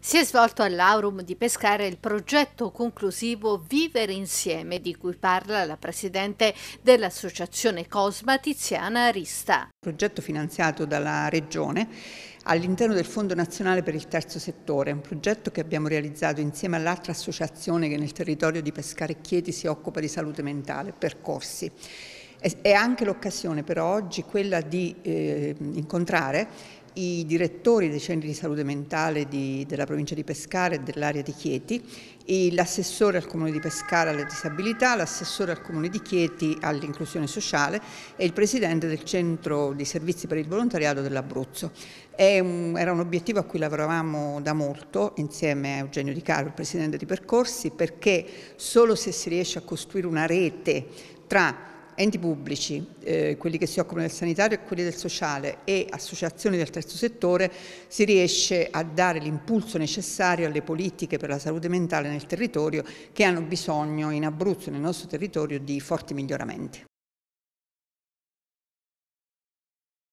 Si è svolto all'Aurum di Pescara il progetto conclusivo Vivere insieme di cui parla la presidente dell'associazione Cosma Tiziana Arista. Progetto finanziato dalla Regione all'interno del Fondo Nazionale per il Terzo Settore, un progetto che abbiamo realizzato insieme all'altra associazione che nel territorio di Pescara e Chieti si occupa di salute mentale, Percorsi. È anche l'occasione però oggi quella di eh, incontrare i direttori dei centri di salute mentale di, della provincia di Pescara e dell'area di Chieti, l'assessore al comune di Pescara alle disabilità, l'assessore al comune di Chieti all'inclusione sociale e il presidente del centro di servizi per il volontariato dell'Abruzzo. era un obiettivo a cui lavoravamo da molto insieme a Eugenio Di Caro, il presidente di Percorsi, perché solo se si riesce a costruire una rete tra enti pubblici, eh, quelli che si occupano del sanitario e quelli del sociale e associazioni del terzo settore si riesce a dare l'impulso necessario alle politiche per la salute mentale nel territorio che hanno bisogno in Abruzzo, nel nostro territorio, di forti miglioramenti.